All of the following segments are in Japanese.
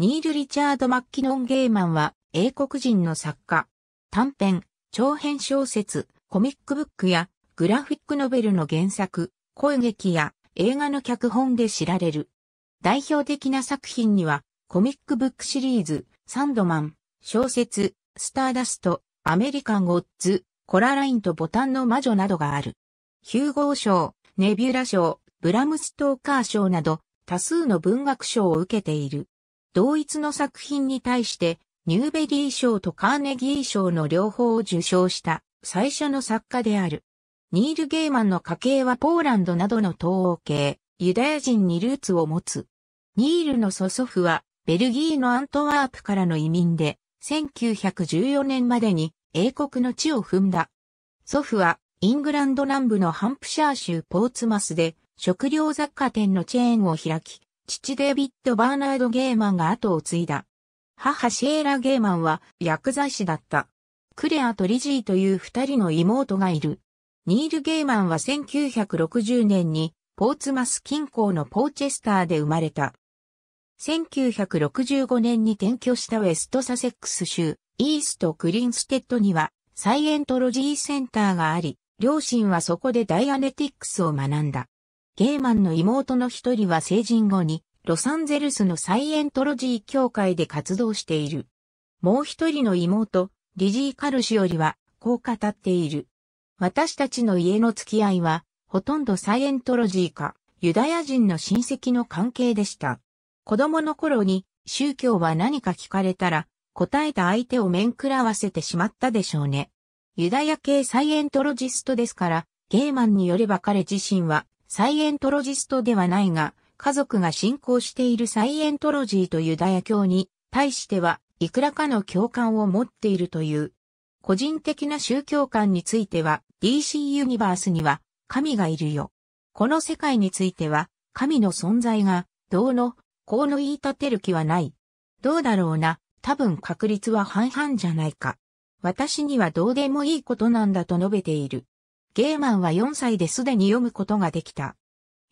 ニール・リチャード・マッキノン・ゲーマンは、英国人の作家。短編、長編小説、コミックブックや、グラフィックノベルの原作、声劇や映画の脚本で知られる。代表的な作品には、コミックブックシリーズ、サンドマン、小説、スターダスト、アメリカン・ゴッズ、コララインとボタンの魔女などがある。ヒューゴー賞、ネビュラ賞、ブラムストーカー賞など、多数の文学賞を受けている。同一の作品に対して、ニューベリー賞とカーネギー賞の両方を受賞した最初の作家である。ニール・ゲーマンの家系はポーランドなどの東欧系、ユダヤ人にルーツを持つ。ニールの祖祖父は、ベルギーのアントワープからの移民で、1914年までに英国の地を踏んだ。祖父は、イングランド南部のハンプシャー州ポーツマスで、食料雑貨店のチェーンを開き、父デビッド・バーナード・ゲーマンが後を継いだ。母シエーラ・ゲーマンは薬剤師だった。クレアとリジーという二人の妹がいる。ニール・ゲーマンは1960年にポーツマス近郊のポーチェスターで生まれた。1965年に転居したウェストサセックス州イースト・クリンステッドにはサイエントロジーセンターがあり、両親はそこでダイアネティクスを学んだ。ゲーマンの妹の一人は成人後に、ロサンゼルスのサイエントロジー協会で活動している。もう一人の妹、リジー・カルシオリは、こう語っている。私たちの家の付き合いは、ほとんどサイエントロジーか、ユダヤ人の親戚の関係でした。子供の頃に、宗教は何か聞かれたら、答えた相手を面食らわせてしまったでしょうね。ユダヤ系サイエントロジストですから、ゲーマンによれば彼自身は、サイエントロジストではないが、家族が信仰しているサイエントロジーというダヤ教に対しては、いくらかの共感を持っているという。個人的な宗教観については、DC ユニバースには神がいるよ。この世界については、神の存在が、どうの、こうの言い立てる気はない。どうだろうな、多分確率は半々じゃないか。私にはどうでもいいことなんだと述べている。ゲーマンは4歳ですでに読むことができた。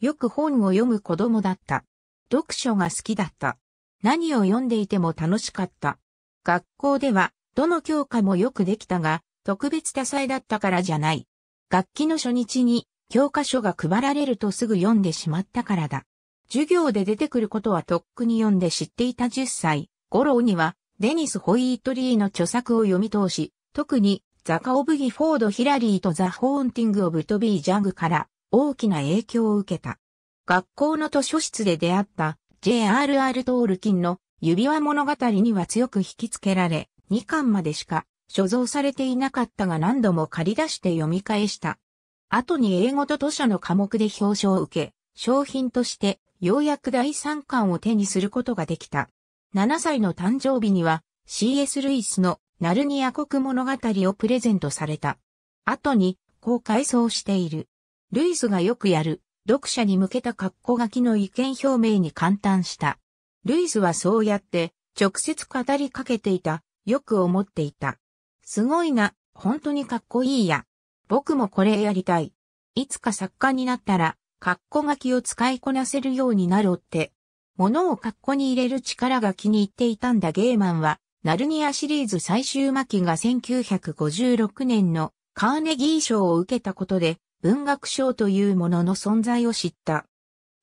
よく本を読む子供だった。読書が好きだった。何を読んでいても楽しかった。学校では、どの教科もよくできたが、特別多彩だったからじゃない。楽器の初日に、教科書が配られるとすぐ読んでしまったからだ。授業で出てくることはとっくに読んで知っていた10歳、頃には、デニス・ホイートリーの著作を読み通し、特に、ザ・カオブギ・フォード・ヒラリーとザ・ホーンティング・オブ・トビー・ジャングから大きな影響を受けた。学校の図書室で出会った J.R.R. トールキンの指輪物語には強く引きつけられ、2巻までしか所蔵されていなかったが何度も借り出して読み返した。後に英語と図書の科目で表彰を受け、商品としてようやく第3巻を手にすることができた。7歳の誕生日には C.S. ルイスのナルニア国物語をプレゼントされた。後に、こう回想している。ルイスがよくやる、読者に向けた格好書きの意見表明に簡単した。ルイスはそうやって、直接語りかけていた、よく思っていた。すごいな、本当にかっこいいや。僕もこれやりたい。いつか作家になったら、格好書きを使いこなせるようになろうって。物を格好に入れる力が気に入っていたんだゲーマンは、ナルニアシリーズ最終巻が1956年のカーネギー賞を受けたことで文学賞というものの存在を知った。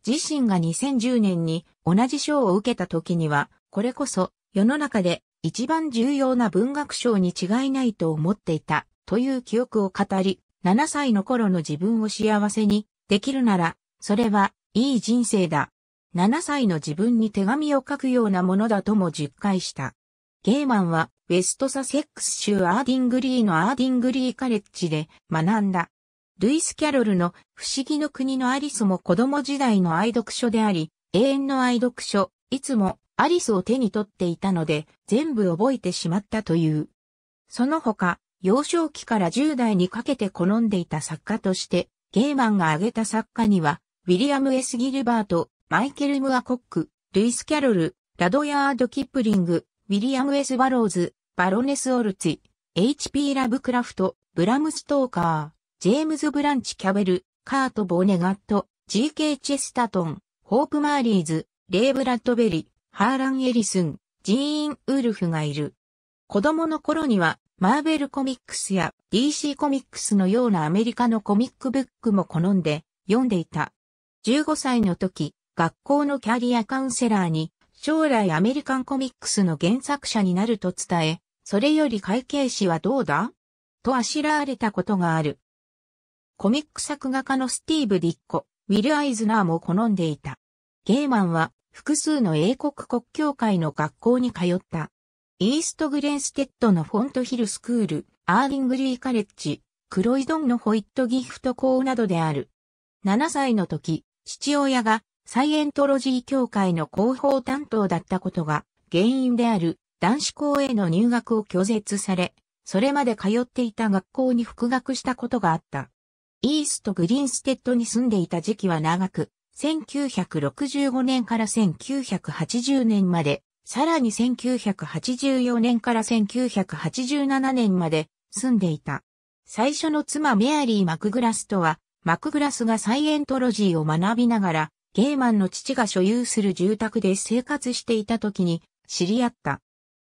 自身が2010年に同じ賞を受けた時には、これこそ世の中で一番重要な文学賞に違いないと思っていたという記憶を語り、7歳の頃の自分を幸せにできるなら、それはいい人生だ。7歳の自分に手紙を書くようなものだとも10回した。ゲーマンはウェストサセックス州アーディングリーのアーディングリーカレッジで学んだ。ルイス・キャロルの不思議の国のアリスも子供時代の愛読書であり、永遠の愛読書、いつもアリスを手に取っていたので全部覚えてしまったという。その他、幼少期から10代にかけて好んでいた作家として、ゲーマンが挙げた作家には、ウィリアム・エス・ギルバート、マイケル・ムア・コック、ルイス・キャロル、ラドヤード・キップリング、ウィリアム・エス・バローズ、バロネス・オルツィ、H.P. ラブクラフト、ブラム・ストーカー、ジェームズ・ブランチ・キャベル、カート・ボーネガット、G.K. チェスタトン、ホープ・マーリーズ、レイ・ブラッドベリ、ハーラン・エリスン、ジーン・ウルフがいる。子供の頃には、マーベルコミックスや DC コミックスのようなアメリカのコミックブックも好んで読んでいた。15歳の時、学校のキャリアカウンセラーに将来アメリカンコミックスの原作者になると伝え、それより会計士はどうだとあしらわれたことがある。コミック作画家のスティーブ・ディッコ、ウィル・アイズナーも好んでいた。ゲーマンは複数の英国国教会の学校に通った。イーストグレンステッドのフォントヒルスクール、アーリングリーカレッジ、クロイドンのホイットギフト校などである。7歳の時、父親がサイエントロジー協会の広報担当だったことが原因である男子校への入学を拒絶され、それまで通っていた学校に復学したことがあった。イースト・グリーンステッドに住んでいた時期は長く、1965年から1980年まで、さらに1984年から1987年まで住んでいた。最初の妻メアリー・マクグラスとは、マクグラスがサイエントロジーを学びながら、ゲーマンの父が所有する住宅で生活していた時に知り合った。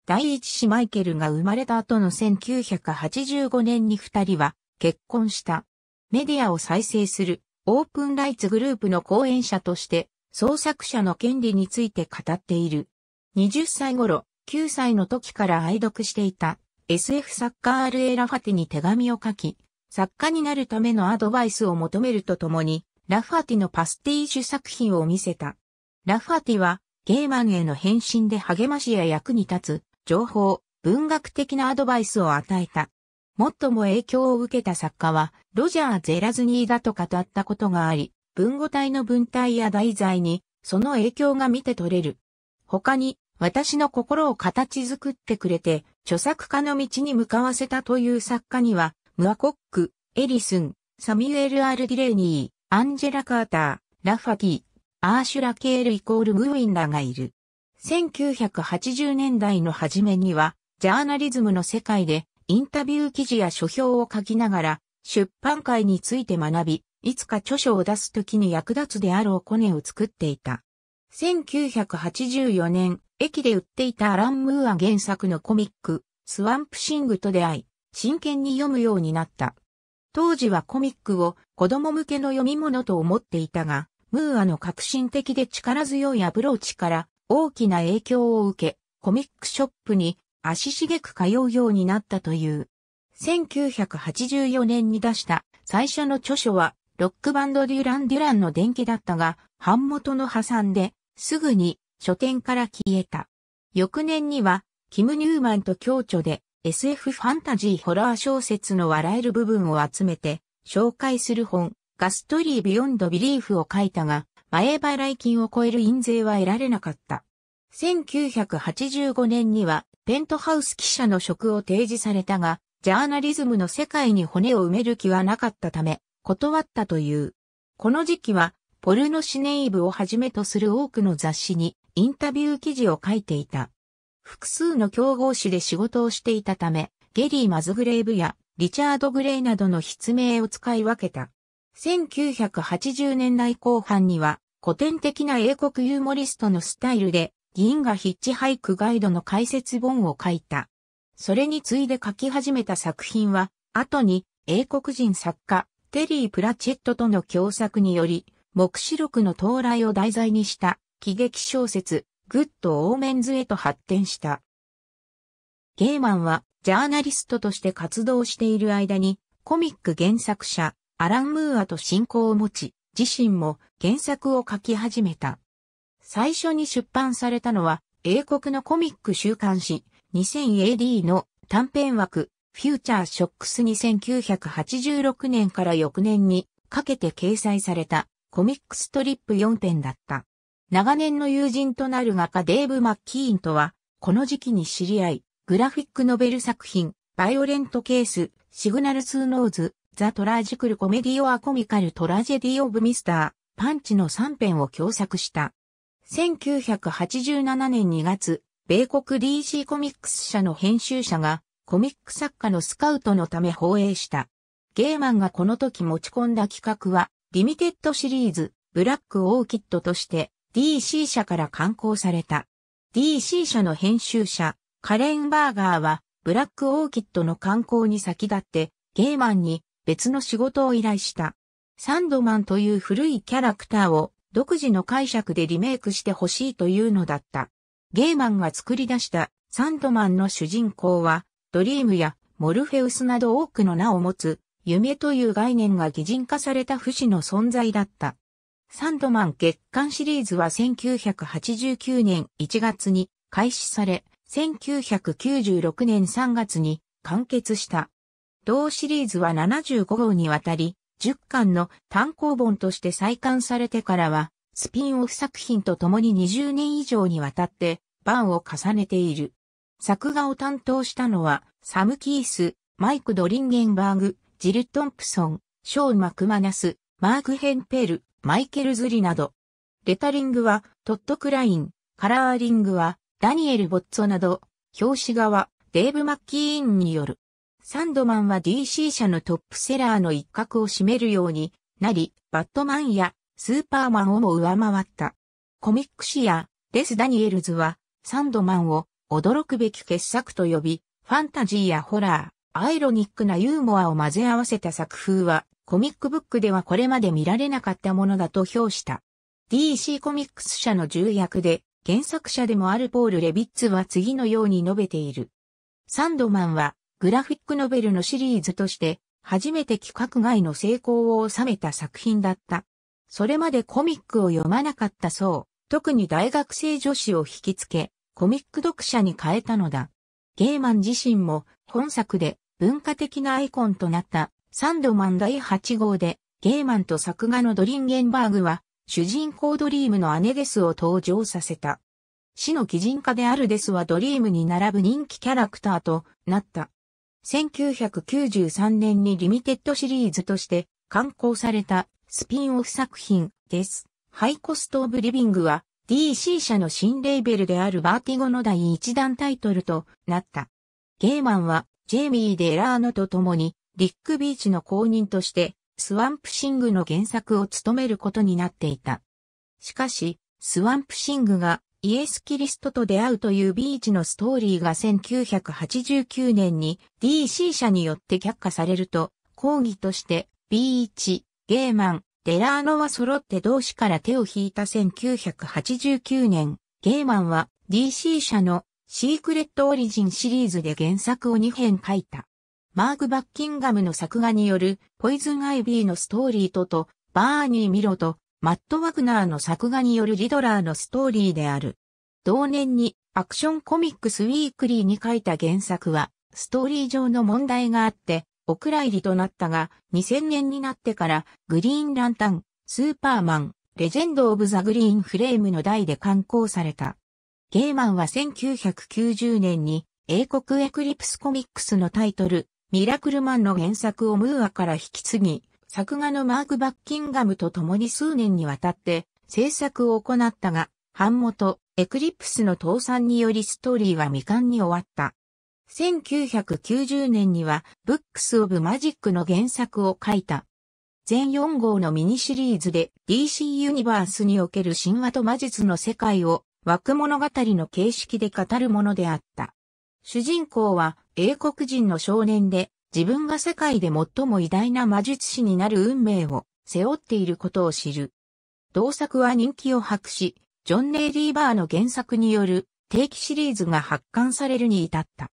第一子マイケルが生まれた後の1985年に二人は結婚した。メディアを再生するオープンライツグループの講演者として創作者の権利について語っている。20歳頃、9歳の時から愛読していた SF 作家 R.A. ラファテに手紙を書き、作家になるためのアドバイスを求めるとともに、ラファティのパスティージュ作品を見せた。ラファティは、ゲーマンへの返信で励ましや役に立つ、情報、文学的なアドバイスを与えた。最も影響を受けた作家は、ロジャー・ゼラズニーだと語ったことがあり、文語体の文体や題材に、その影響が見て取れる。他に、私の心を形作ってくれて、著作家の道に向かわせたという作家には、ムアコック、エリスン、サミュエル・アル・ディレーニアンジェラ・カーター、ラファティ、アーシュラ・ケールイコール・グウィンらがいる。1980年代の初めには、ジャーナリズムの世界で、インタビュー記事や書評を書きながら、出版会について学び、いつか著書を出すときに役立つであろうコネを作っていた。1984年、駅で売っていたアラン・ムーア原作のコミック、スワンプシングと出会い、真剣に読むようになった。当時はコミックを子供向けの読み物と思っていたが、ムーアの革新的で力強いアプローチから大きな影響を受け、コミックショップに足しげく通うようになったという。1984年に出した最初の著書はロックバンドデュラン・デュランの伝記だったが、版元の破産ですぐに書店から消えた。翌年にはキム・ニューマンと共著で SF ファンタジーホラー小説の笑える部分を集めて紹介する本、ガストリー・ビヨンド・ビリーフを書いたが、前払い金を超える印税は得られなかった。1985年には、ペントハウス記者の職を提示されたが、ジャーナリズムの世界に骨を埋める気はなかったため、断ったという。この時期は、ポルノシネイブをはじめとする多くの雑誌にインタビュー記事を書いていた。複数の競合誌で仕事をしていたため、ゲリー・マズグレーブやリチャード・グレイなどの筆名を使い分けた。1980年代後半には古典的な英国ユーモリストのスタイルで銀河ヒッチハイクガイドの解説本を書いた。それに次いで書き始めた作品は、後に英国人作家テリー・プラチェットとの共作により、目視録の到来を題材にした喜劇小説グッドオーメンズへと発展した。ゲーマンはジャーナリストとして活動している間にコミック原作者アラン・ムーアと親交を持ち、自身も原作を書き始めた。最初に出版されたのは英国のコミック週刊誌 2000AD の短編枠フューチャーショックスに1986年から翌年にかけて掲載されたコミックストリップ4編だった。長年の友人となる画家デーブ・マッキーンとは、この時期に知り合い、グラフィックノベル作品、バイオレントケース、シグナルスーノーズ、ザ・トラジクル・コメディオ・ア・コミカル・トラジェディ・オブ・ミスター、パンチの3編を共作した。1987年2月、米国 DC コミックス社の編集者が、コミック作家のスカウトのため放映した。ゲーマンがこの時持ち込んだ企画は、リミテッドシリーズ、ブラック・オーキッドとして、DC 社から刊行された。DC 社の編集者、カレン・バーガーは、ブラック・オーキッドの刊行に先立って、ゲーマンに別の仕事を依頼した。サンドマンという古いキャラクターを独自の解釈でリメイクしてほしいというのだった。ゲーマンが作り出したサンドマンの主人公は、ドリームやモルフェウスなど多くの名を持つ、夢という概念が擬人化された不死の存在だった。サンドマン月刊シリーズは1989年1月に開始され、1996年3月に完結した。同シリーズは75号にわたり、10巻の単行本として再刊されてからは、スピンオフ作品と共に20年以上にわたって版を重ねている。作画を担当したのは、サム・キース、マイク・ドリンゲンバーグ、ジル・トンプソン、ショーン・マクマナス、マーク・ヘンペル、マイケル・ズリなど。レタリングは、トッド・クライン、カラーリングは、ダニエル・ボッツォなど、表紙側、デーブ・マッキーンによる。サンドマンは DC 社のトップセラーの一角を占めるようになり、バットマンやスーパーマンをも上回った。コミック誌やデス・ダニエルズは、サンドマンを驚くべき傑作と呼び、ファンタジーやホラー、アイロニックなユーモアを混ぜ合わせた作風は、コミックブックではこれまで見られなかったものだと評した。DC コミックス社の重役で、原作者でもあるポール・レビッツは次のように述べている。サンドマンは、グラフィックノベルのシリーズとして、初めて規格外の成功を収めた作品だった。それまでコミックを読まなかったそう、特に大学生女子を引きつけ、コミック読者に変えたのだ。ゲーマン自身も本作で文化的なアイコンとなったサンドマン第8号で、ゲーマンと作画のドリンゲンバーグは、主人公ドリームの姉デスを登場させた。死の擬人化であるデスはドリームに並ぶ人気キャラクターとなった。1993年にリミテッドシリーズとして刊行されたスピンオフ作品です。ハイコストオブリビングは DC 社の新レーベルであるバーティゴの第1弾タイトルとなった。ゲーマンはジェイミー・デラーノと共にリック・ビーチの後任として、スワンプシングの原作を務めることになっていた。しかし、スワンプシングがイエス・キリストと出会うというビーチのストーリーが1989年に DC 社によって却下されると、抗議としてビーチ、ゲーマン、デラーノは揃って同志から手を引いた1989年、ゲーマンは DC 社のシークレットオリジンシリーズで原作を2編書いた。マーク・バッキンガムの作画によるポイズン・アイビーのストーリーとと、バーニー・ミロとマット・ワグナーの作画によるリドラーのストーリーである。同年にアクションコミックス・ウィークリーに書いた原作は、ストーリー上の問題があって、お蔵入りとなったが、2000年になってから、グリーン・ランタン、スーパーマン、レジェンド・オブ・ザ・グリーン・フレームの代で刊行された。ゲーマンは1990年に、英国エクリプスコミックスのタイトル、ミラクルマンの原作をムーアから引き継ぎ、作画のマーク・バッキンガムと共に数年にわたって制作を行ったが、版元、エクリプスの倒産によりストーリーは未完に終わった。1990年には、ブックス・オブ・マジックの原作を書いた。全4号のミニシリーズで DC ユニバースにおける神話と魔術の世界を枠物語の形式で語るものであった。主人公は英国人の少年で、自分が世界で最も偉大な魔術師になる運命を背負っていることを知る。同作は人気を博し、ジョン・ネイリーバーの原作による定期シリーズが発刊されるに至った。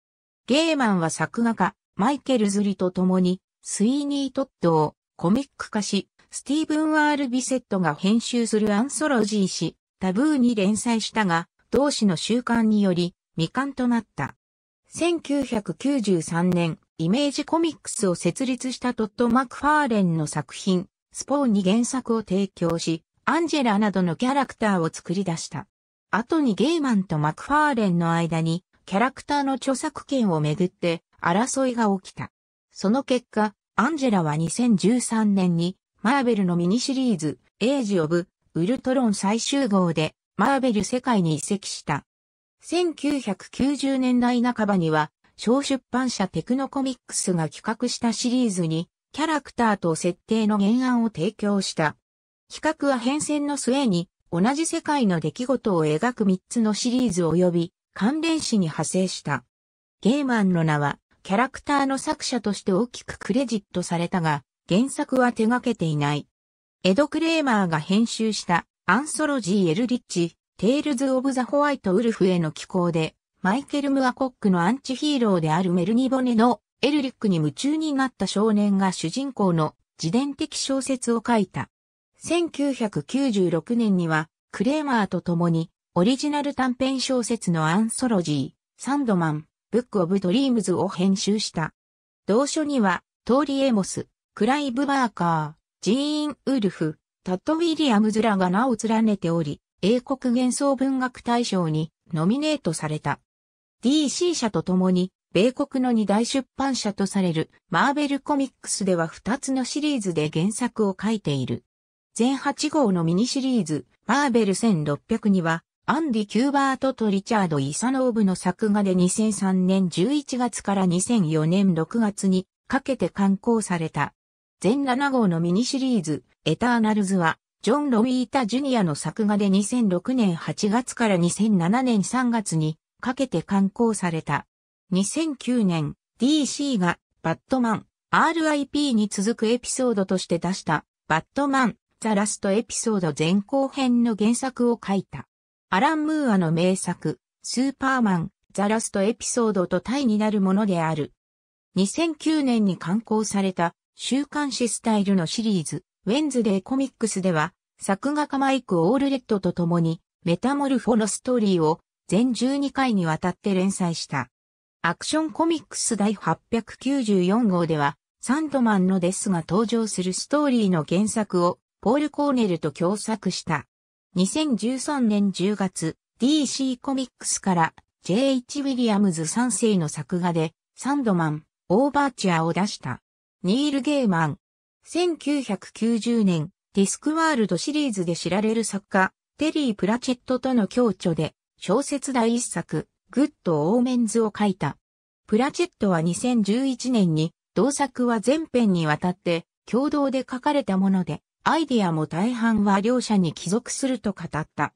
ゲーマンは作画家、マイケル・ズリと共に、スイーニー・トッドをコミック化し、スティーブン・アール・ビセットが編集するアンソロジー誌、タブーに連載したが、同誌の習慣により、未完となった。1993年、イメージコミックスを設立したトット・マクファーレンの作品、スポーンに原作を提供し、アンジェラなどのキャラクターを作り出した。後にゲイマンとマクファーレンの間に、キャラクターの著作権をめぐって争いが起きた。その結果、アンジェラは2013年に、マーベルのミニシリーズ、エイジ・オブ・ウルトロン最終号で、マーベル世界に移籍した。1990年代半ばには、小出版社テクノコミックスが企画したシリーズに、キャラクターと設定の原案を提供した。企画は変遷の末に、同じ世界の出来事を描く3つのシリーズ及び、関連誌に派生した。ゲーマンの名は、キャラクターの作者として大きくクレジットされたが、原作は手掛けていない。エド・クレーマーが編集したアンソロジー・エル・リッチ、テールズ・オブ・ザ・ホワイト・ウルフへの寄稿で、マイケル・ムアコックのアンチヒーローであるメルニボネのエルリックに夢中になった少年が主人公の自伝的小説を書いた。1996年には、クレーマーと共に、オリジナル短編小説のアンソロジー、サンドマン、ブック・オブ・ドリームズを編集した。同書には、トーリー・エモス、クライブ・バーカー、ジーン・ウルフ、タット・ウィリアムズらが名を連ねており、英国幻想文学大賞にノミネートされた。DC 社と共に、米国の二大出版社とされるマーベルコミックスでは2つのシリーズで原作を書いている。全8号のミニシリーズ、マーベル1600には、アンディ・キューバートとリチャード・イサノーブの作画で2003年11月から2004年6月にかけて刊行された。全7号のミニシリーズ、エターナルズは、ジョン・ロウィータ・ジュニアの作画で2006年8月から2007年3月にかけて刊行された。2009年、DC がバットマン、RIP に続くエピソードとして出したバットマン、ザ・ラストエピソード前後編の原作を書いた。アラン・ムーアの名作、スーパーマン、ザ・ラストエピソードとタイになるものである。2009年に刊行された週刊誌スタイルのシリーズ、ウェンズデーコミックスでは、作画家マイク・オールレッドと共に、メタモルフォのストーリーを全12回にわたって連載した。アクションコミックス第894号では、サンドマンのデスが登場するストーリーの原作をポール・コーネルと共作した。2013年10月、DC コミックスから J.H. ウィリアムズ3世の作画で、サンドマン、オーバーチャーを出した。ニール・ゲーマン。1990年、ディスクワールドシリーズで知られる作家、テリー・プラチェットとの共著で、小説第一作、グッド・オーメンズを書いた。プラチェットは2011年に、同作は全編にわたって、共同で書かれたもので、アイディアも大半は両者に帰属すると語った。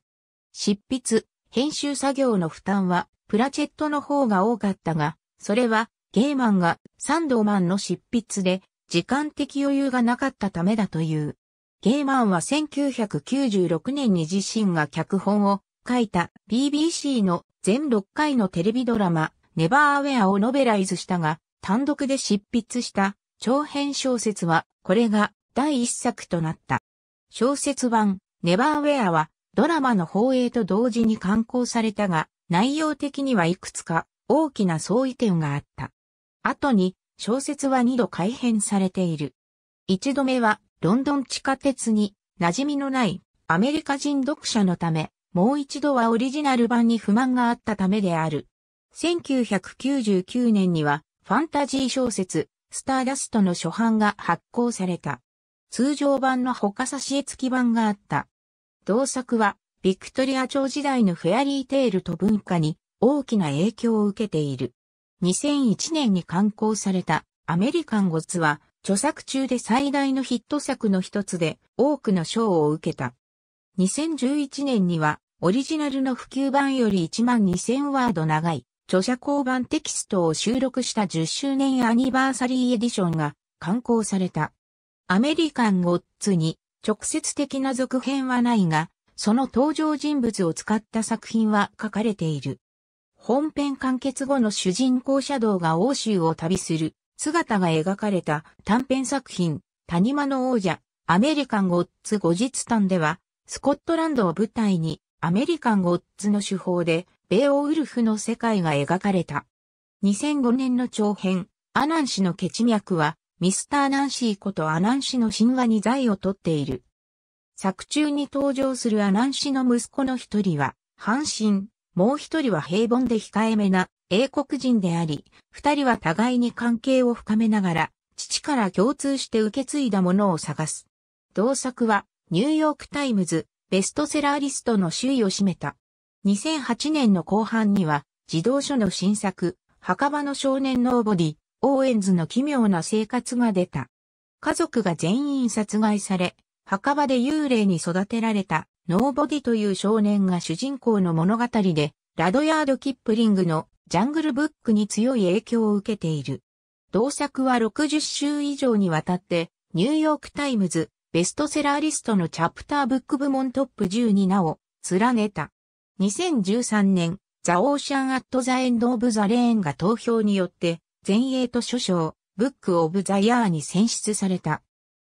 執筆、編集作業の負担は、プラチェットの方が多かったが、それは、ゲーマンがサンドマンの執筆で、時間的余裕がなかったためだという。ゲーマンは1996年に自身が脚本を書いた BBC の全6回のテレビドラマ、ネバーウェアをノベライズしたが、単独で執筆した長編小説は、これが第一作となった。小説版、ネバーウェアは、ドラマの放映と同時に刊行されたが、内容的にはいくつか大きな相違点があった。後に、小説は二度改編されている。一度目は、ロンドン地下鉄に馴染みのないアメリカ人読者のため、もう一度はオリジナル版に不満があったためである。1999年にはファンタジー小説スターダストの初版が発行された。通常版の他し絵付き版があった。同作はビクトリア朝時代のフェアリーテールと文化に大きな影響を受けている。2001年に刊行されたアメリカンゴツは著作中で最大のヒット作の一つで多くの賞を受けた。2011年にはオリジナルの普及版より1万2000ワード長い著者交番テキストを収録した10周年アニバーサリーエディションが刊行された。アメリカンゴッツに直接的な続編はないが、その登場人物を使った作品は書かれている。本編完結後の主人公シャドウが欧州を旅する姿が描かれた短編作品、谷間の王者、アメリカンゴッツ後日譚では、スコットランドを舞台に、アメリカンゴッツの手法で、ベオウルフの世界が描かれた。2005年の長編、アナン氏の血脈は、ミスター・ナンシーことアナン氏の神話に財を取っている。作中に登場するアナン氏の息子の一人は、半身、もう一人は平凡で控えめな、英国人であり、二人は互いに関係を深めながら、父から共通して受け継いだものを探す。同作は、ニューヨークタイムズ、ベストセラーリストの首位を占めた。2008年の後半には、児童書の新作、墓場の少年ノーボディ、オーエンズの奇妙な生活が出た。家族が全員殺害され、墓場で幽霊に育てられたノーボディという少年が主人公の物語で、ラドヤード・キップリングのジャングルブックに強い影響を受けている。同作は60週以上にわたって、ニューヨークタイムズ、ベストセラーリストのチャプターブック部門トップ10に名を連ねた。2013年、ザ・オーシャン・アット・ザ・エンド・オブ・ザ・レーンが投票によって、前衛と書賞、ブック・オブ・ザ・ヤーに選出された。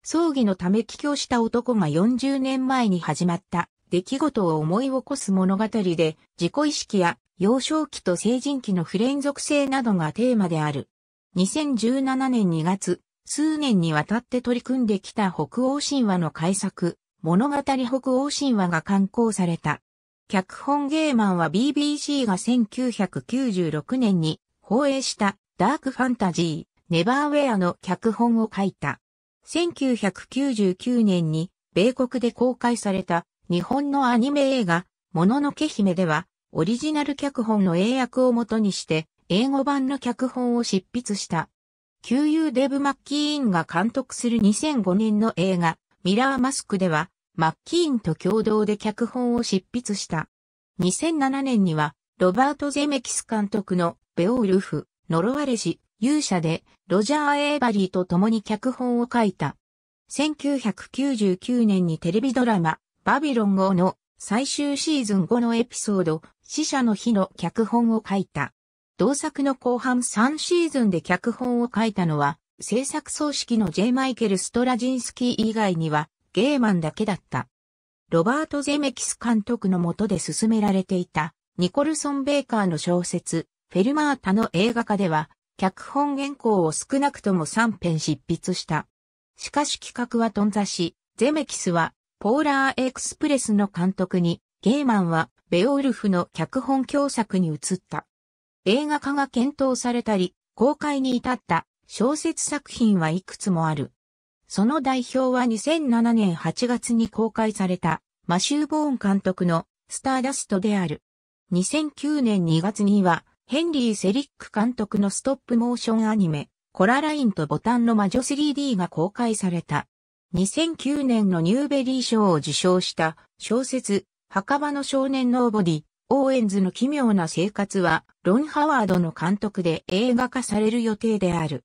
葬儀のため帰郷した男が40年前に始まった出来事を思い起こす物語で、自己意識や幼少期と成人期の不連続性などがテーマである。2017年2月、数年にわたって取り組んできた北欧神話の改作、物語北欧神話が刊行された。脚本ゲーマンは BBC が1996年に放映したダークファンタジー、ネバーウェアの脚本を書いた。1999年に米国で公開された日本のアニメ映画、もののけ姫では、オリジナル脚本の英訳をもとにして、英語版の脚本を執筆した。旧友デブ・マッキーンが監督する2005年の映画、ミラーマスクでは、マッキーンと共同で脚本を執筆した。2007年には、ロバート・ゼメキス監督のベオールフ、呪われし、勇者で、ロジャー・エーバリーと共に脚本を書いた。1999年にテレビドラマ、バビロン号の最終シーズン後のエピソード、死者の日の脚本を書いた。同作の後半3シーズンで脚本を書いたのは、制作総指の J. マイケル・ストラジンスキー以外には、ゲーマンだけだった。ロバート・ゼメキス監督の下で進められていた、ニコルソン・ベーカーの小説、フェルマータの映画化では、脚本原稿を少なくとも3編執筆した。しかし企画は頓挫し、ゼメキスはポーラーエクスプレスの監督に、ゲーマンはベオルフの脚本共作に移った。映画化が検討されたり、公開に至った小説作品はいくつもある。その代表は2007年8月に公開されたマシュー・ボーン監督のスターダストである。2009年2月にはヘンリー・セリック監督のストップモーションアニメコララインとボタンの魔女 3D が公開された。2009年のニューベリー賞を受賞した小説、墓場の少年ノーボディ、オーエンズの奇妙な生活は、ロン・ハワードの監督で映画化される予定である。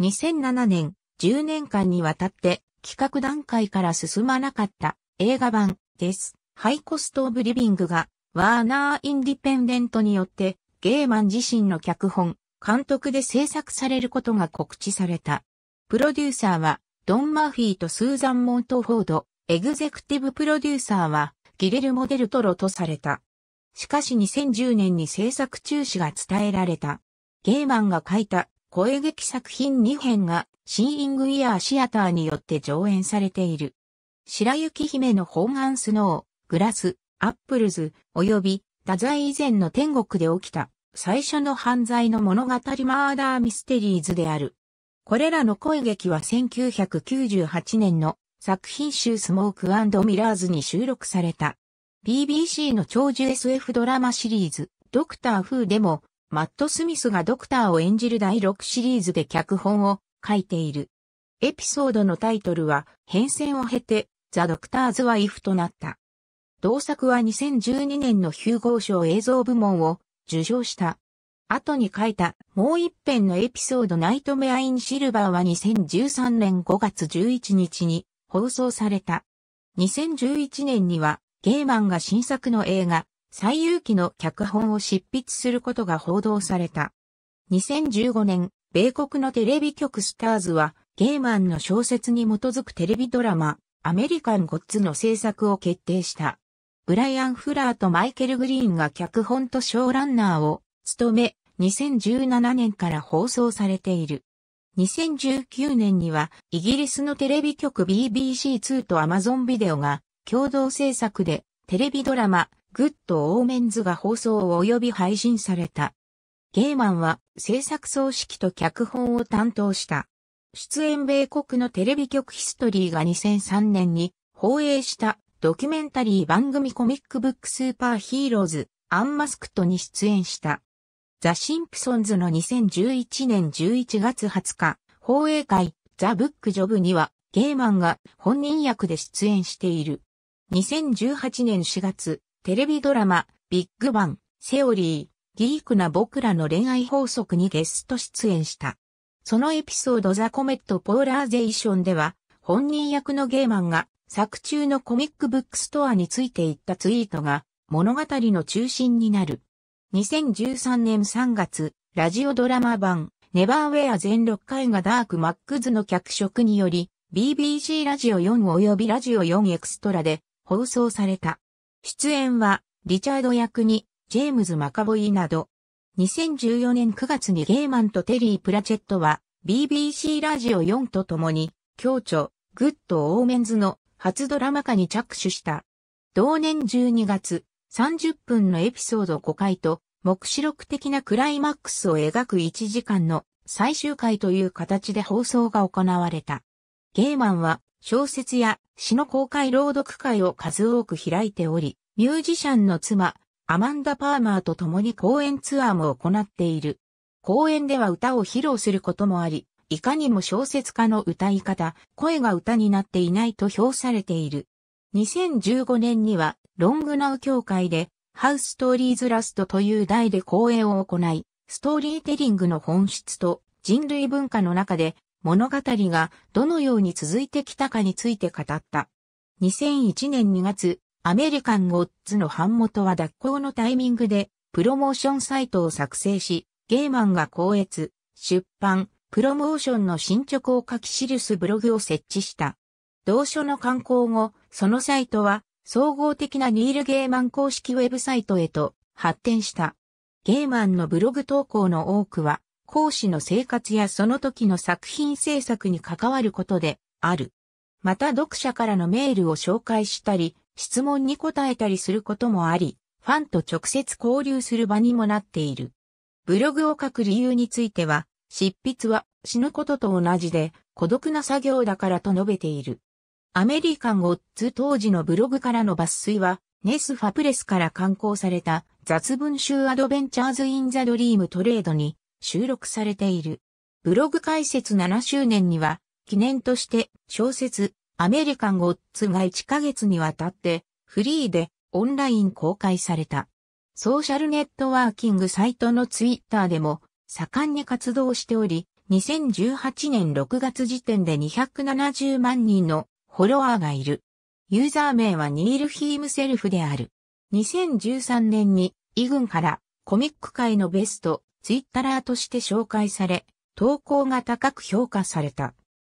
2007年、10年間にわたって企画段階から進まなかった映画版です。ハイコスト・オブ・リビングが、ワーナー・インディペンデントによって、ゲーマン自身の脚本、監督で制作されることが告知された。プロデューサーは、ドン・マフィーとスーザン・モントフォード、エグゼクティブプロデューサーは、ギレルモ・デルトロとされた。しかし2010年に制作中止が伝えられた。ゲーマンが書いた声劇作品2編がシーイングイヤーシアターによって上演されている。白雪姫のホーガンスノー、グラス、アップルズ、及び太宰以前の天国で起きた最初の犯罪の物語マーダーミステリーズである。これらの声劇は1998年の作品集スモークミラーズに収録された。BBC の長寿 SF ドラマシリーズ、ドクターフーでも、マット・スミスがドクターを演じる第6シリーズで脚本を書いている。エピソードのタイトルは、変遷を経て、ザ・ドクターズ・ワイフとなった。同作は2012年のヒューゴー賞映像部門を受賞した。後に書いたもう一編のエピソードナイトメアインシルバーは2013年5月11日に放送された。2011年にはゲーマンが新作の映画最有機の脚本を執筆することが報道された。2015年、米国のテレビ局スターズはゲーマンの小説に基づくテレビドラマアメリカンゴッツの制作を決定した。ブライアン・フラーとマイケル・グリーンが脚本とショーランナーを務め、2017年から放送されている。2019年にはイギリスのテレビ局 BBC2 と Amazon ビデオが共同制作でテレビドラマグッド・オーメンズが放送及び配信された。ゲーマンは制作総指揮と脚本を担当した。出演米国のテレビ局ヒストリーが2003年に放映したドキュメンタリー番組コミックブックスーパーヒーローズアンマスクトに出演した。ザ・シンプソンズの2011年11月20日、放映会、ザ・ブック・ジョブには、ゲーマンが本人役で出演している。2018年4月、テレビドラマ、ビッグバン、セオリー、ギークな僕らの恋愛法則にゲスト出演した。そのエピソードザ・コメット・ポーラーゼーションでは、本人役のゲーマンが作中のコミックブックストアについていったツイートが物語の中心になる。2013年3月、ラジオドラマ版、ネバーウェア全6回がダークマックズの脚色により、BBC ラジオ4及びラジオ4エクストラで放送された。出演は、リチャード役に、ジェームズ・マカボイなど、2014年9月にゲーマンとテリー・プラチェットは、BBC ラジオ4と共に、共著、グッド・オーメンズの初ドラマ化に着手した。同年12月、30分のエピソード5回と、目視録的なクライマックスを描く1時間の最終回という形で放送が行われた。ゲーマンは小説や詩の公開朗読会を数多く開いており、ミュージシャンの妻、アマンダ・パーマーと共に公演ツアーも行っている。公演では歌を披露することもあり、いかにも小説家の歌い方、声が歌になっていないと評されている。2015年にはロングナウ協会で、ハウストーリーズラストという題で講演を行い、ストーリーテリングの本質と人類文化の中で物語がどのように続いてきたかについて語った。2001年2月、アメリカンゴッズの版元は脱行のタイミングでプロモーションサイトを作成し、ゲーマンが公越、出版、プロモーションの進捗を書き記すブログを設置した。同書の刊行後、そのサイトは総合的なニール・ゲーマン公式ウェブサイトへと発展した。ゲーマンのブログ投稿の多くは、講師の生活やその時の作品制作に関わることである。また読者からのメールを紹介したり、質問に答えたりすることもあり、ファンと直接交流する場にもなっている。ブログを書く理由については、執筆は死ぬことと同じで孤独な作業だからと述べている。アメリカンゴッツ当時のブログからの抜粋は、ネスファプレスから刊行された雑文集アドベンチャーズ・イン・ザ・ドリーム・トレードに収録されている。ブログ開設7周年には、記念として小説アメリカン・ゴッツが1ヶ月にわたってフリーでオンライン公開された。ソーシャルネットワーキングサイトのツイッターでも盛んに活動しており、2018年6月時点で270万人のフォロワーがいる。ユーザー名はニール・ヒームセルフである。2013年に、イグンからコミック界のベスト、ツイッタラーとして紹介され、投稿が高く評価された。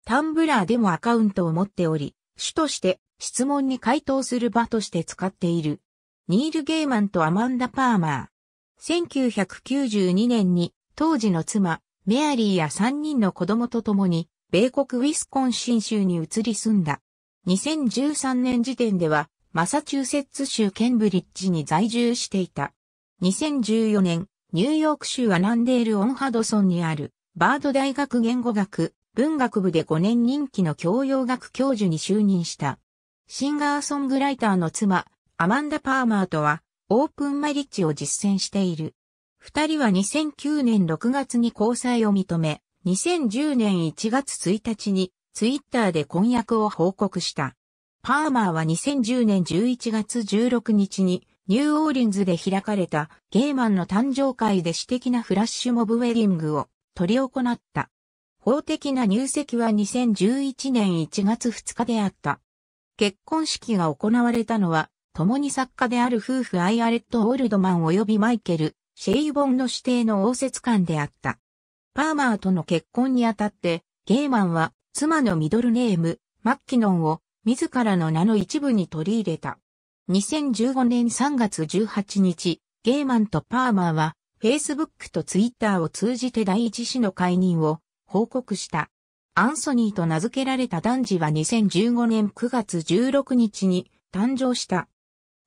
タンブラーでもアカウントを持っており、主として質問に回答する場として使っている。ニール・ゲイマンとアマンダ・パーマー。1992年に当時の妻、メアリーや3人の子供と共に、米国ウィスコンシン州に移り住んだ。2013年時点では、マサチューセッツ州ケンブリッジに在住していた。2014年、ニューヨーク州アナンデール・オン・ハドソンにある、バード大学言語学、文学部で5年任期の教養学教授に就任した。シンガーソングライターの妻、アマンダ・パーマーとは、オープンマリッジを実践している。二人は2009年6月に交際を認め、2010年1月1日にツイッターで婚約を報告した。パーマーは2010年11月16日にニューオーリンズで開かれたゲーマンの誕生会で私的なフラッシュモブウェディングを取り行った。法的な入籍は2011年1月2日であった。結婚式が行われたのは、共に作家である夫婦アイアレット・オールドマン及びマイケル、シェイボンの指定の応接官であった。パーマーとの結婚にあたって、ゲーマンは妻のミドルネーム、マッキノンを自らの名の一部に取り入れた。2015年3月18日、ゲーマンとパーマーは、Facebook と Twitter を通じて第一子の解任を報告した。アンソニーと名付けられた男児は2015年9月16日に誕生した。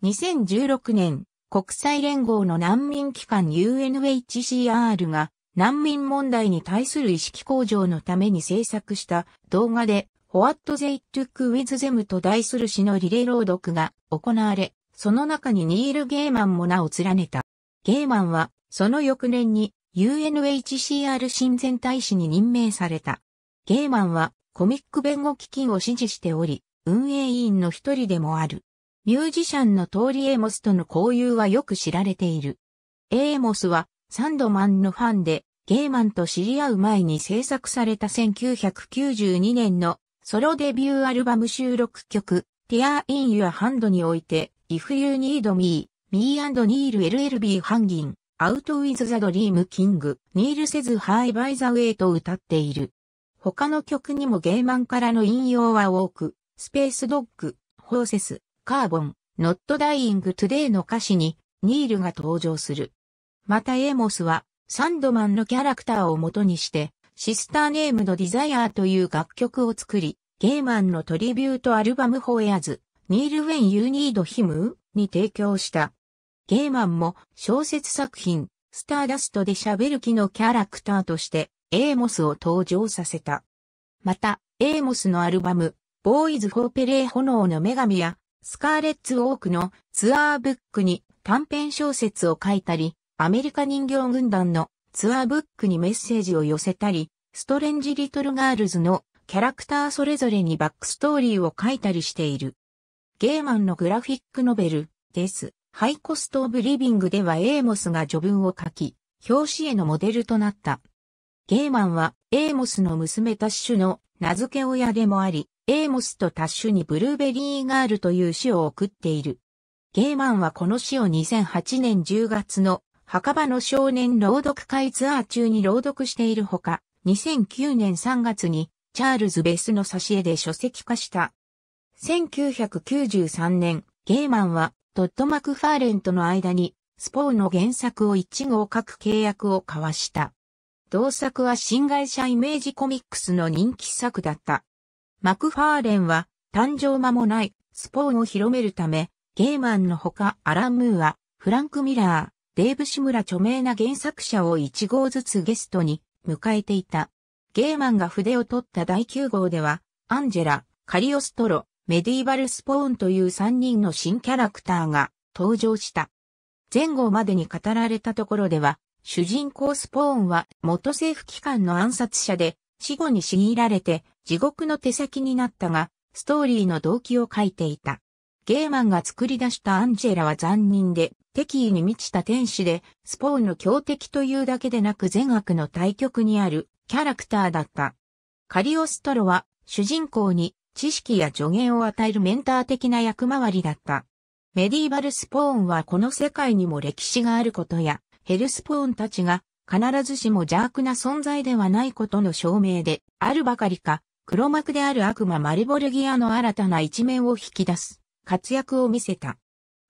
2016年、国際連合の難民機関 UNHCR が難民問題に対する意識向上のために制作した動画で What They Took With Them と題する詩のリレー朗読が行われ、その中にニール・ゲーマンも名を連ねた。ゲーマンはその翌年に UNHCR 親善大使に任命された。ゲーマンはコミック弁護基金を支持しており、運営委員の一人でもある。ミュージシャンの通りエーモスとの交友はよく知られている。エーモスはサンドマンのファンで、ゲーマンと知り合う前に制作された1992年のソロデビューアルバム収録曲 Tear in Your Hand において If You Need Me, Me and Neil LLB Hanging, Out with the Dream King, Neil Says Hi by the Way と歌っている。他の曲にもゲーマンからの引用は多く、スペースドッグ、ホーセス、カーボン、ノットダイイングトゥデイの歌詞に、ニールが登場する。またエモスは、サンドマンのキャラクターを元にして、シスターネームのディザイアーという楽曲を作り、ゲーマンのトリビュートアルバムフォエアズ、ニール・ウェン・ユーニード・ヒムに提供した。ゲーマンも小説作品、スターダストで喋る気のキャラクターとして、エーモスを登場させた。また、エーモスのアルバム、ボーイズ・フォーペレー・炎の女神や、スカーレッツ・ウォークのツアーブックに短編小説を書いたり、アメリカ人形軍団のツアーブックにメッセージを寄せたり、ストレンジ・リトル・ガールズのキャラクターそれぞれにバックストーリーを書いたりしている。ゲーマンのグラフィックノベル、です。ハイコスト・オブ・リビングではエーモスが序文を書き、表紙へのモデルとなった。ゲーマンはエーモスの娘タッシュの名付け親でもあり、エーモスとタッシュにブルーベリーガールという詩を送っている。ゲーマンはこの詩を2008年10月の墓場の少年朗読会ツアー中に朗読しているほか、2009年3月にチャールズ・ベスの挿絵で書籍化した。1993年、ゲーマンはトッド・マクファーレンとの間にスポーの原作を1号書く契約を交わした。同作は新会社イメージコミックスの人気作だった。マクファーレンは誕生間もないスポーンを広めるため、ゲーマンのほかアラン・ムーア、フランク・ミラー、デーブ・シムラ著名な原作者を一号ずつゲストに迎えていた。ゲーマンが筆を取った第9号では、アンジェラ、カリオストロ、メディーバル・スポーンという3人の新キャラクターが登場した。前後までに語られたところでは、主人公スポーンは元政府機関の暗殺者で死後に強いられて地獄の手先になったが、ストーリーの動機を書いていた。ゲーマンが作り出したアンジェラは残忍で敵意に満ちた天使で、スポーンの強敵というだけでなく善悪の対極にあるキャラクターだった。カリオストロは主人公に知識や助言を与えるメンター的な役回りだった。メディーバルスポーンはこの世界にも歴史があることや、ヘルスポーンたちが必ずしも邪悪な存在ではないことの証明であるばかりか、黒幕である悪魔マルボルギアの新たな一面を引き出す活躍を見せた。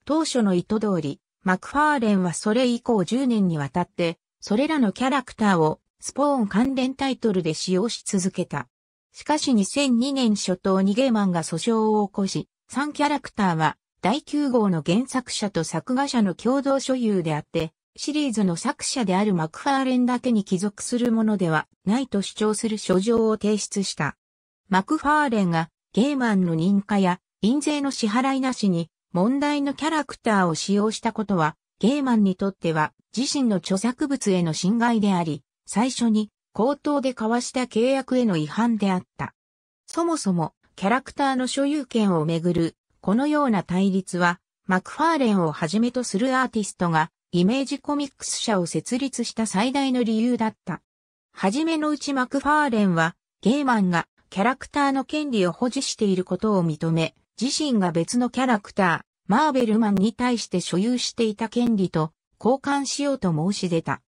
当初の意図通り、マクファーレンはそれ以降10年にわたって、それらのキャラクターをスポーン関連タイトルで使用し続けた。しかし2002年初頭にゲーマンが訴訟を起こし、3キャラクターは第9号の原作者と作画者の共同所有であって、シリーズの作者であるマクファーレンだけに帰属するものではないと主張する書状を提出した。マクファーレンがゲーマンの認可や印税の支払いなしに問題のキャラクターを使用したことは、ゲーマンにとっては自身の著作物への侵害であり、最初に口頭で交わした契約への違反であった。そもそも、キャラクターの所有権をめぐる、このような対立は、マクファーレンをはじめとするアーティストが、イメージコミックス社を設立した最大の理由だった。はじめのうちマクファーレンは、ゲーマンがキャラクターの権利を保持していることを認め、自身が別のキャラクター、マーベルマンに対して所有していた権利と交換しようと申し出た。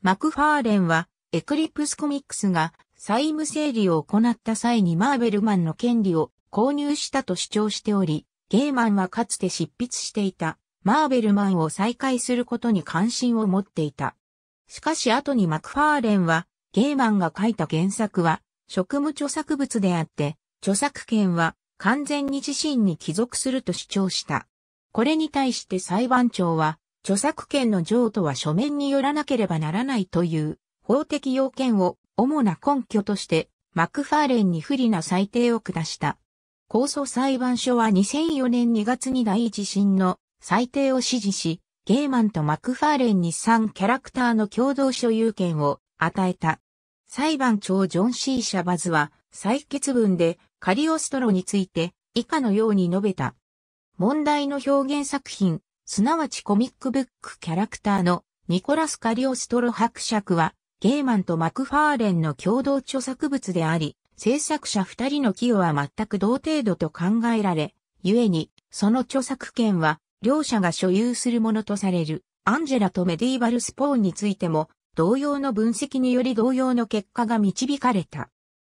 マクファーレンは、エクリプスコミックスが債務整理を行った際にマーベルマンの権利を購入したと主張しており、ゲーマンはかつて執筆していたマーベルマンを再開することに関心を持っていた。しかし後にマクファーレンは、ゲーマンが書いた原作は職務著作物であって、著作権は完全に自身に帰属すると主張した。これに対して裁判長は、著作権の譲渡は書面によらなければならないという法的要件を主な根拠としてマクファーレンに不利な裁定を下した。控訴裁判所は2004年2月に第一審の裁定を指示し、ゲーマンとマクファーレンに3キャラクターの共同所有権を与えた。裁判長ジョン・シー・シャバズは採決文でカリオストロについて以下のように述べた。問題の表現作品、すなわちコミックブックキャラクターのニコラス・カリオストロ伯爵は、ゲーマンとマクファーレンの共同著作物であり、制作者二人の寄与は全く同程度と考えられ、故に、その著作権は、両者が所有するものとされる、アンジェラとメディーバルスポーンについても、同様の分析により同様の結果が導かれた。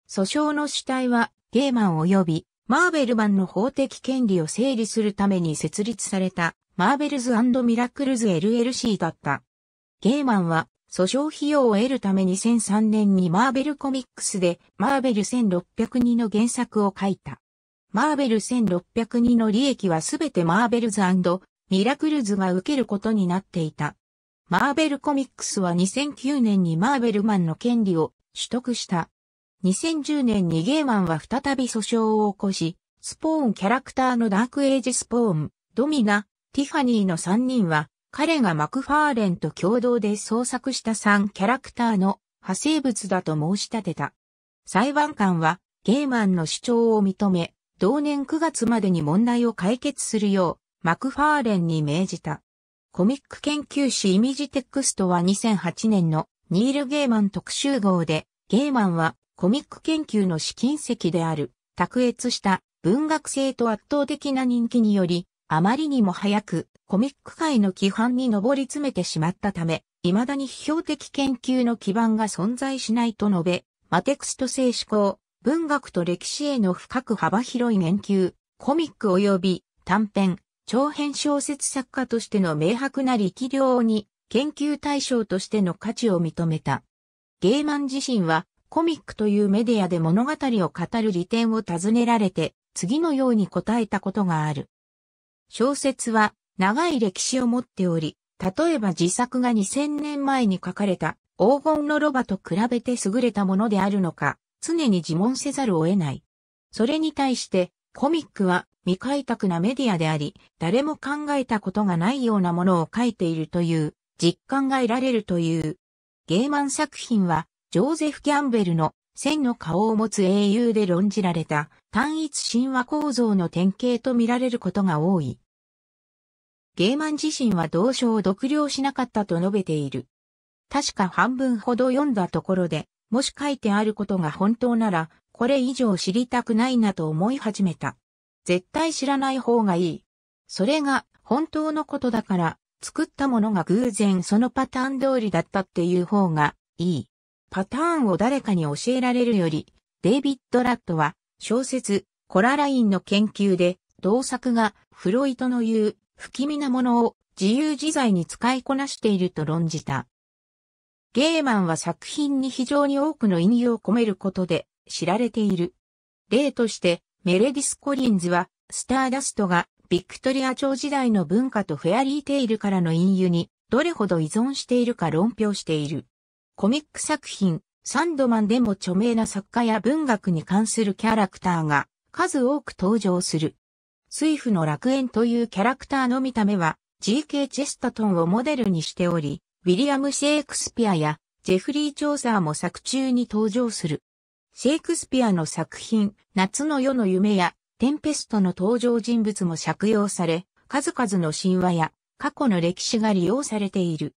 訴訟の主体は、ゲーマン及びマーベルマンの法的権利を整理するために設立されたマーベルズミラクルズ LLC だった。ゲーマンは訴訟費用を得るために2003年にマーベルコミックスでマーベル1602の原作を書いた。マーベル1602の利益はすべてマーベルズミラクルズが受けることになっていた。マーベルコミックスは2009年にマーベルマンの権利を取得した。2010年にゲーマンは再び訴訟を起こし、スポーンキャラクターのダークエイジスポーン、ドミナ、ティファニーの3人は、彼がマクファーレンと共同で創作した3キャラクターの派生物だと申し立てた。裁判官は、ゲーマンの主張を認め、同年9月までに問題を解決するよう、マクファーレンに命じた。コミック研究誌イミジテクストは2008年のニール・ゲーマン特集号で、ゲーマンはコミック研究の試金石である、卓越した文学性と圧倒的な人気により、あまりにも早くコミック界の規範に上り詰めてしまったため、未だに批評的研究の基盤が存在しないと述べ、マテクスト性思考、文学と歴史への深く幅広い研究、コミック及び短編、長編小説作家としての明白な力量に研究対象としての価値を認めた。ゲーマン自身はコミックというメディアで物語を語る利点を尋ねられて、次のように答えたことがある。小説は長い歴史を持っており、例えば自作が2000年前に書かれた黄金のロバと比べて優れたものであるのか、常に自問せざるを得ない。それに対してコミックは未開拓なメディアであり、誰も考えたことがないようなものを書いているという実感が得られるという。ゲーマン作品はジョーゼフ・キャンベルの千の顔を持つ英雄で論じられた単一神話構造の典型と見られることが多い。ゲーマン自身は同書を独了しなかったと述べている。確か半分ほど読んだところで、もし書いてあることが本当なら、これ以上知りたくないなと思い始めた。絶対知らない方がいい。それが本当のことだから、作ったものが偶然そのパターン通りだったっていう方がいい。パターンを誰かに教えられるより、デイビッド・ラットは小説、コララインの研究で、同作がフロイトの言う不気味なものを自由自在に使いこなしていると論じた。ゲーマンは作品に非常に多くの意味を込めることで知られている。例として、メレディス・コリンズは、スターダストがビクトリア朝時代の文化とフェアリーテイルからの隠喩にどれほど依存しているか論評している。コミック作品、サンドマンでも著名な作家や文学に関するキャラクターが数多く登場する。スイフの楽園というキャラクターの見た目は G.K. チェスタトンをモデルにしており、ウィリアム・シェイクスピアやジェフリー・チョーザーも作中に登場する。シェイクスピアの作品、夏の夜の夢やテンペストの登場人物も借用され、数々の神話や過去の歴史が利用されている。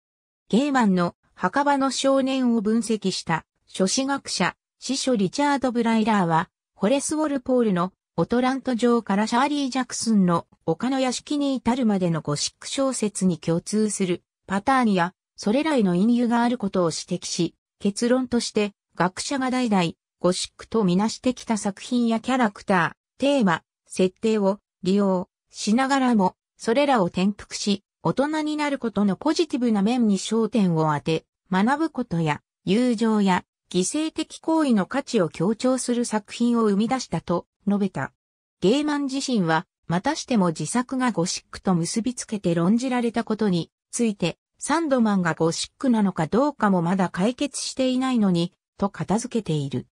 ゲーマンの墓場の少年を分析した、書子学者、司書リチャード・ブライラーは、ホレス・ウォルポールのオトラント城からシャーリー・ジャクスンの丘の屋敷に至るまでのゴシック小説に共通するパターンや、それらへの隠喩があることを指摘し、結論として、学者が代々、ゴシックとみなしてきた作品やキャラクター、テーマ、設定を利用しながらも、それらを転覆し、大人になることのポジティブな面に焦点を当て、学ぶことや、友情や、犠牲的行為の価値を強調する作品を生み出したと述べた。ゲーマン自身は、またしても自作がゴシックと結びつけて論じられたことについて、サンドマンがゴシックなのかどうかもまだ解決していないのに、と片付けている。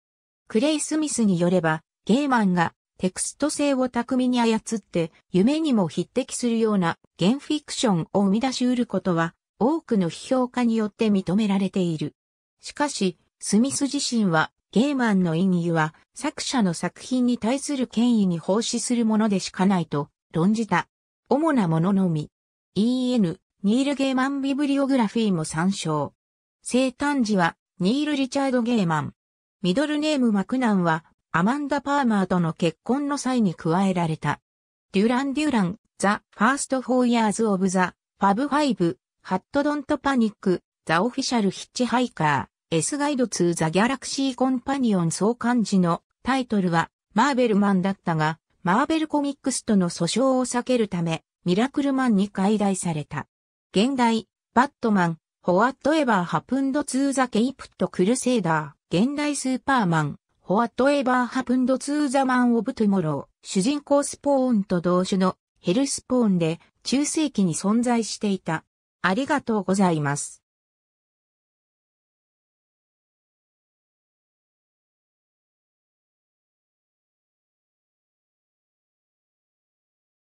クレイ・スミスによれば、ゲーマンがテクスト性を巧みに操って、夢にも匹敵するようなゲンフィクションを生み出し得ることは、多くの批評家によって認められている。しかし、スミス自身は、ゲーマンの意義は、作者の作品に対する権威に奉仕するものでしかないと、論じた。主なもののみ。E.N. ニール・ゲーマン・ビブリオグラフィーも参照。生誕時は、ニール・リチャード・ゲーマン。ミドルネーム・マクナンは、アマンダ・パーマーとの結婚の際に加えられた。デュラン・デュラン、ザ・ファースト・フォー・ヤーズ・オブ・ザ・ファブ・ファイブ、ハット・ドント・パニック、ザ・オフィシャル・ヒッチハイカー、S ガイドツー・ザ・ギャラクシー・コンパニオン総幹事のタイトルはマーベルマンだったが、マーベルコミックスとの訴訟を避けるため、ミラクルマンに解題された。現代、バットマン、ホワットエバーハプンドツーザケイプットクルセイダー、現代スーパーマン、Whatever Happened to the Man of Tomorrow 主人公スポーンと同種のヘルスポーンで中世紀に存在していた。ありがとうございます。